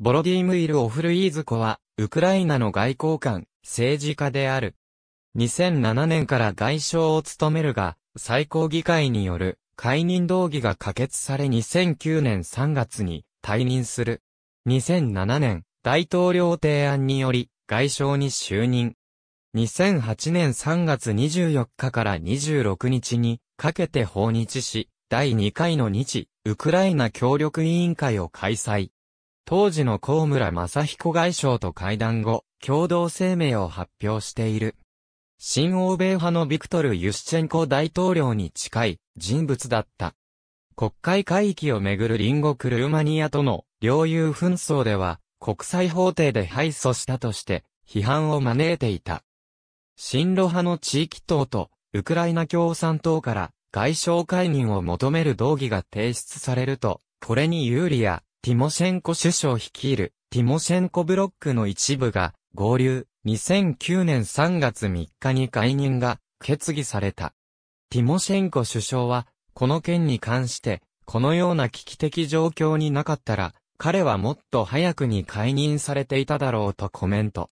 ボロディームイル・オフルイーズコは、ウクライナの外交官、政治家である。2007年から外相を務めるが、最高議会による解任動議が可決され2009年3月に退任する。2007年、大統領提案により、外相に就任。2008年3月24日から26日にかけて訪日し、第2回の日、ウクライナ協力委員会を開催。当時の高村正彦外相と会談後、共同声明を発表している。新欧米派のビクトル・ユシチェンコ大統領に近い人物だった。国会海域をめぐる隣国ルーマニアとの領有紛争では国際法廷で敗訴したとして批判を招いていた。新ロ派の地域党とウクライナ共産党から外相解任を求める動議が提出されると、これに有利やティモシェンコ首相率いる、ティモシェンコブロックの一部が、合流、2009年3月3日に解任が、決議された。ティモシェンコ首相は、この件に関して、このような危機的状況になかったら、彼はもっと早くに解任されていただろうとコメント。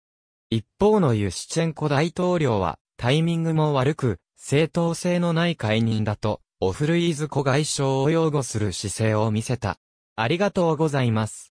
一方のユシチェンコ大統領は、タイミングも悪く、正当性のない解任だと、オフルイーズ子外相を擁護する姿勢を見せた。ありがとうございます。